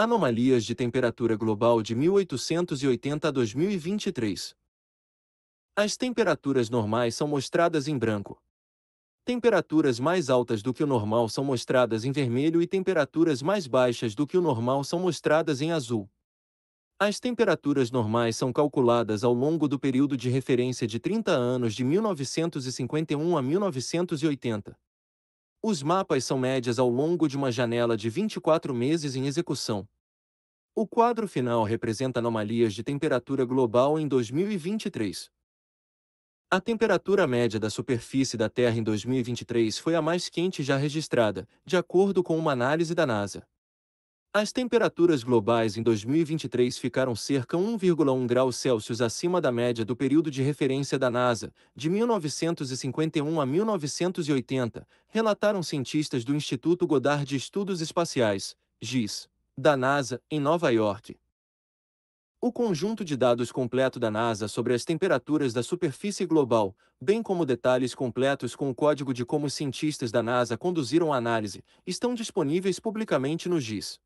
Anomalias de temperatura global de 1880 a 2023. As temperaturas normais são mostradas em branco. Temperaturas mais altas do que o normal são mostradas em vermelho e temperaturas mais baixas do que o normal são mostradas em azul. As temperaturas normais são calculadas ao longo do período de referência de 30 anos de 1951 a 1980. Os mapas são médias ao longo de uma janela de 24 meses em execução. O quadro final representa anomalias de temperatura global em 2023. A temperatura média da superfície da Terra em 2023 foi a mais quente já registrada, de acordo com uma análise da NASA. As temperaturas globais em 2023 ficaram cerca 1,1 graus Celsius acima da média do período de referência da NASA, de 1951 a 1980, relataram cientistas do Instituto Goddard de Estudos Espaciais, GIS, da NASA, em Nova York. O conjunto de dados completo da NASA sobre as temperaturas da superfície global, bem como detalhes completos com o código de como os cientistas da NASA conduziram a análise, estão disponíveis publicamente no GIS.